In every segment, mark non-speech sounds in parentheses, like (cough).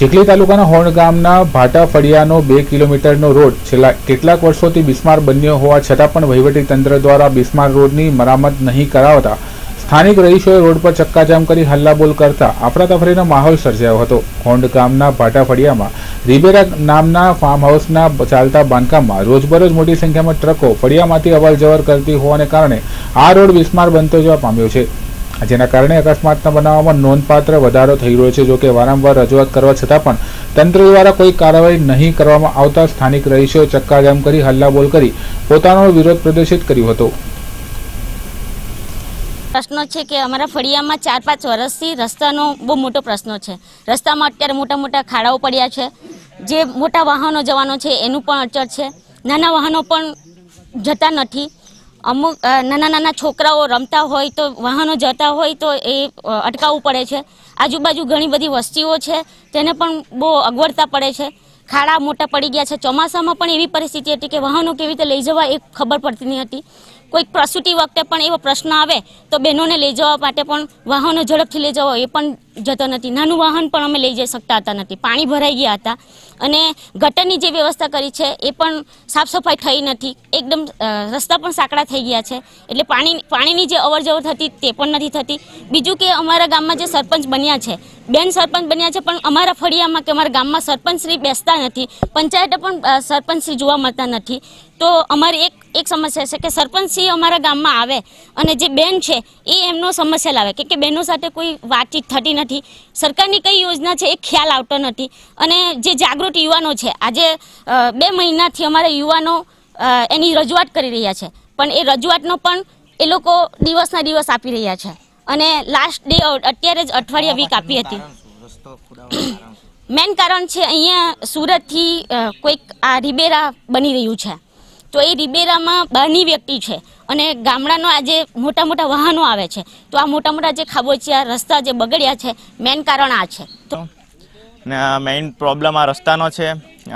ચીખલી તાલુકાના હોણ ગામના ભાટા ફળિયાનો બે કિલોમીટરનો રોડ છેલ્લા કેટલાક વર્ષોથી બિસ્માર બન્યો હોવા છતાં પણ વહીવટી તંત્ર દ્વારા બિસ્માર રોડની મરામત નહીં કરાવતા સ્થાનિક રહીશોએ રોડ પર ચક્કાજામ કરી હલ્લાબોલ કરતા અફરાતફરીનો માહોલ સર્જાયો હતો હોંડ ગામના ભાટા ફળિયામાં રીબેરા નામના ફાર્મ હાઉસના ચાલતા બાંધકામમાં રોજબરોજ મોટી સંખ્યામાં ટ્રકો ફળિયામાંથી અવર જવર કરતી હોવાને કારણે આ રોડ બિસ્માર બનતો જોવા પામ્યો છે જેના કારણે અકસ્માતના બનાવોમાં નોંધપાત્ર વધારો થઈ રહ્યો છે જોકે વારંવાર રજૂઆત કરવા છતાં પણ તંત્ર દ્વારા કોઈ કાર્યવાહી નહીં કરવામાં આવતા સ્થાનિક રહીશોએ ચક્કાજામ કરી હલ્લાબોલ કરી પોતાનો વિરોધ પ્રદર્શિત કર્યો હતો પ્રશ્ન છે કે અમારા ફળિયામાં ચાર પાંચ વર્ષથી રસ્તાનો બહુ મોટો પ્રશ્ન છે રસ્તામાં અત્યારે મોટા મોટા ખાડાઓ પડ્યા છે જે મોટા વાહનો જવાનો છે એનું પણ અચર છે નાના વાહનો પણ જતા નથી અમુક નાના નાના છોકરાઓ રમતા હોય તો વાહનો જતા હોય તો એ અટકાવવું પડે છે આજુબાજુ ઘણી બધી વસ્તીઓ છે તેને પણ બહુ અગવડતા પડે છે ખાડા મોટા પડી ગયા છે ચોમાસામાં પણ એવી પરિસ્થિતિ હતી કે વાહનો કેવી રીતે લઈ જવા એ ખબર પડતી નહીં હતી કોઈક પ્રસૂતિ વખતે પણ એવો પ્રશ્ન આવે તો બહેનોને લઈ જવા માટે પણ વાહનો ઝડપથી લઈ જવા એ પણ જતો નથી નાનું વાહન પણ અમે લઈ જઈ શકતા હતા નથી પાણી ભરાઈ ગયા હતા અને ગટરની જે વ્યવસ્થા કરી છે એ પણ સાફ સફાઈ થઈ નથી એકદમ રસ્તા પણ સાંકડા થઈ ગયા છે એટલે પાણી પાણીની જે અવરજવર થતી તે પણ નથી થતી બીજું કે અમારા ગામમાં જે સરપંચ બન્યા છે બેન સરપંચ બન્યા છે પણ અમારા ફળિયામાં કે અમારા ગામમાં સરપંચશ્રી બેસતા નથી પંચાયતે પણ સરપંચશ્રી જોવા મળતા નથી તો અમારે એક એક સમસ્યા છે કે સરપંચશ્રી અમારા ગામમાં આવે અને જે બેન છે એ એમનો સમસ્યા લાવે કે કે બહેનો સાથે કોઈ વાતચીત થતી નથી સરકારની કઈ યોજના છે એ ખ્યાલ આવતો નથી અને જે જાગૃત યુવાનો છે આજે બે મહિનાથી અમારા યુવાનો એની રજૂઆત કરી રહ્યા છે પણ એ રજૂઆતનો પણ એ લોકો દિવસના દિવસ આપી રહ્યા છે અને લાસ્ટ ડે અત્યારે જ અઠવાડિયા વીક આપી હતી મેન (coughs) કારણ છે અહીંયા સુરતથી કોઈક આ રિબેરા બની રહ્યું છે તો એ રિબેરામાં બહારની વ્યક્તિ છે અને ગામડાનો આજે મોટા મોટા વાહનો આવે છે તો આ મોટા મોટા જે ખાબોચિયા રસ્તા જે બગડ્યા છે મેઇન કારણ આ છે ને મેઇન પ્રોબ્લેમ આ રસ્તાનો છે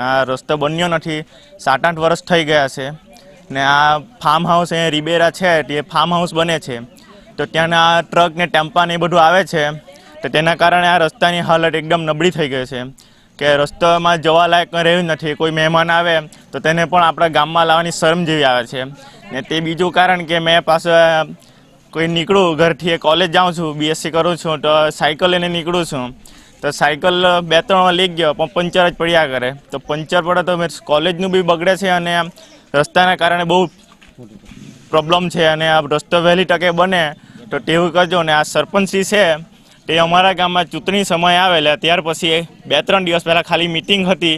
આ રસ્તો બન્યો નથી સાત આઠ વર્ષ થઈ ગયા છે ને આ ફાર્મ હાઉસ અહીંયા રિબેરા છે તે ફાર્મ હાઉસ બને છે તો ત્યાંના ટ્રક ને ટેમ્પા ને એ બધું આવે છે તો તેના કારણે આ રસ્તાની હાલત એકદમ નબળી થઈ ગઈ છે કે રસ્તામાં જવા લાયક રહ્યું નથી કોઈ મહેમાન આવે તો તેને પણ આપણા ગામમાં લાવવાની શરમ જેવી આવે છે ને તે બીજું કારણ કે મેં પાસે કોઈ નીકળું ઘરથી કોલેજ જાઉં છું બીએસસી કરું છું તો સાયકલ લઈને નીકળું છું તો સાયકલ બે ત્રણ લઈ ગયો પણ પંચર જ પડ્યા કરે તો પંચર પડે તો મેં કોલેજનું બી બગડે છે અને રસ્તાના કારણે બહુ પ્રોબ્લેમ છે અને આ રસ્તો વહેલી ટકે બને તો તેવું કરજો ને આ સરપંચશ્રી છે તે અમારા ગામમાં ચૂંટણી સમય આવેલા ત્યાર પછી બે ત્રણ દિવસ પહેલાં ખાલી મિટિંગ હતી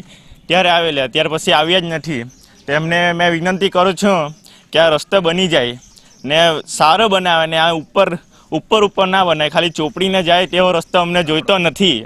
ત્યારે આવેલા ત્યાર પછી આવ્યા જ નથી તેમને મેં વિનંતી કરું છું કે આ રસ્તો બની જાય ને સારો બનાવે ને આ ઉપર ઉપર ઉપર ના બનાય ખાલી ચોપડીને જાય તેવો રસ્તો અમને જોઈતો નથી